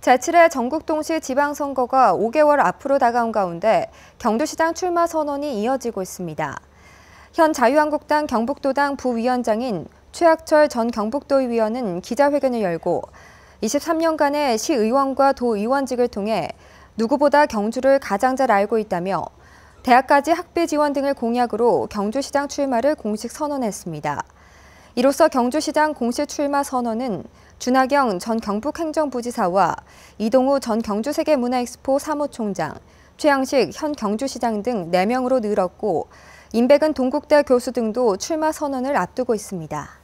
제7회 전국동시 지방선거가 5개월 앞으로 다가온 가운데 경주시장 출마 선언이 이어지고 있습니다. 현 자유한국당 경북도당 부위원장인 최학철 전 경북도의원은 기자회견을 열고 23년간의 시의원과 도의원직을 통해 누구보다 경주를 가장 잘 알고 있다며 대학까지 학비 지원 등을 공약으로 경주시장 출마를 공식 선언했습니다. 이로써 경주시장 공식 출마 선언은 준하경 전 경북행정부지사와 이동우 전 경주세계문화엑스포 사무총장, 최양식 현 경주시장 등 4명으로 늘었고 임백은 동국대 교수 등도 출마 선언을 앞두고 있습니다.